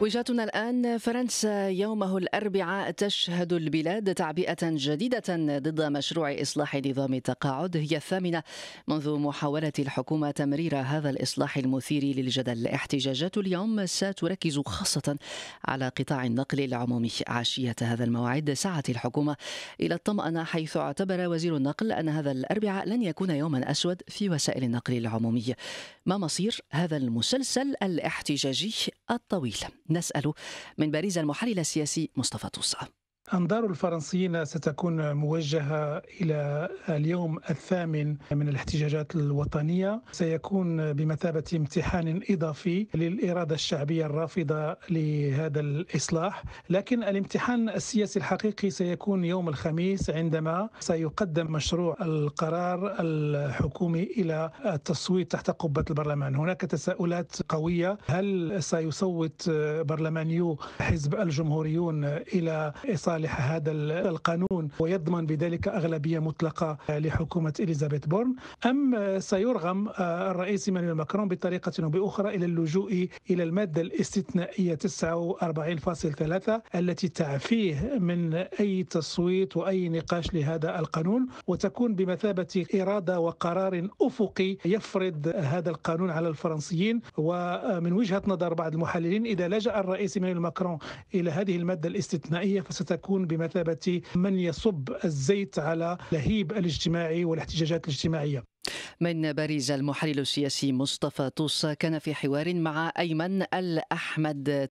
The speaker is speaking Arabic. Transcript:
وجهتنا الآن فرنسا يومه الأربعاء تشهد البلاد تعبئة جديدة ضد مشروع إصلاح نظام التقاعد هي الثامنة منذ محاولة الحكومة تمرير هذا الإصلاح المثير للجدل احتجاجات اليوم ستركز خاصة على قطاع النقل العمومي عشية هذا الموعد سعت الحكومة إلى الطمأنة حيث اعتبر وزير النقل أن هذا الأربعاء لن يكون يوما أسود في وسائل النقل العمومي ما مصير هذا المسلسل الاحتجاجي الطويل نسأل من باريس المحلل السياسي مصطفى توصى أنظار الفرنسيين ستكون موجهة إلى اليوم الثامن من الاحتجاجات الوطنية سيكون بمثابة امتحان إضافي للإرادة الشعبية الرافضة لهذا الإصلاح لكن الامتحان السياسي الحقيقي سيكون يوم الخميس عندما سيقدم مشروع القرار الحكومي إلى التصويت تحت قبة البرلمان هناك تساؤلات قوية هل سيصوت برلمانيو حزب الجمهوريون إلى إصالة لصالح هذا القانون ويضمن بذلك أغلبية مطلقة لحكومة إليزابيث بورن أم سيرغم آه، الرئيس إيمانويل ماكرون بطريقة أو بأخرى إلى اللجوء إلى المادة الاستثنائية 49.3 التي تعفيه من أي تصويت وأي نقاش لهذا القانون وتكون بمثابة إرادة وقرار أفقي يفرض هذا القانون على الفرنسيين ومن وجهة نظر بعض المحللين إذا لجأ الرئيس إيمانويل ماكرون إلى هذه المادة الاستثنائية فستكون يكون بمثابة من يصب الزيت على لهيب الاجتماعي والاحتجاجات الاجتماعية من باريس المحلل السياسي مصطفى طوسة كان في حوار مع أيمن الأحمد